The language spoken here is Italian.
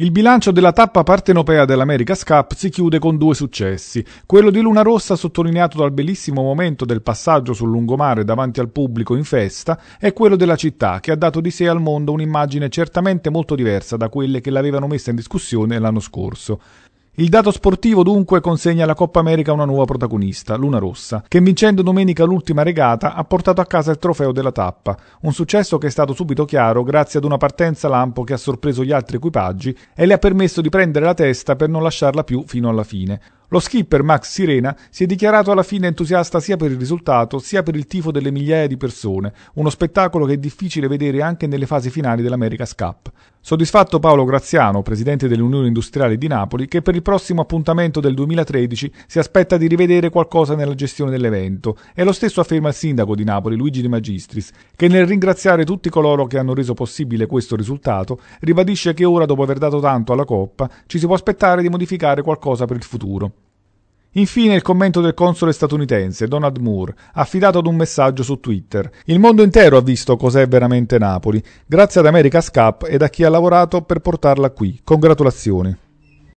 Il bilancio della tappa partenopea dell'America's Cup si chiude con due successi, quello di Luna Rossa sottolineato dal bellissimo momento del passaggio sul lungomare davanti al pubblico in festa e quello della città che ha dato di sé al mondo un'immagine certamente molto diversa da quelle che l'avevano messa in discussione l'anno scorso. Il dato sportivo dunque consegna alla Coppa America una nuova protagonista, Luna Rossa, che vincendo domenica l'ultima regata ha portato a casa il trofeo della tappa, un successo che è stato subito chiaro grazie ad una partenza lampo che ha sorpreso gli altri equipaggi e le ha permesso di prendere la testa per non lasciarla più fino alla fine. Lo skipper Max Sirena si è dichiarato alla fine entusiasta sia per il risultato sia per il tifo delle migliaia di persone, uno spettacolo che è difficile vedere anche nelle fasi finali dell'America's Cup. Soddisfatto Paolo Graziano, presidente dell'Unione Industriale di Napoli, che per il prossimo appuntamento del 2013 si aspetta di rivedere qualcosa nella gestione dell'evento e lo stesso afferma il sindaco di Napoli Luigi De Magistris, che nel ringraziare tutti coloro che hanno reso possibile questo risultato, ribadisce che ora dopo aver dato tanto alla Coppa ci si può aspettare di modificare qualcosa per il futuro. Infine il commento del console statunitense Donald Moore, affidato ad un messaggio su Twitter. Il mondo intero ha visto cos'è veramente Napoli, grazie ad America's Cup ed a chi ha lavorato per portarla qui. Congratulazioni.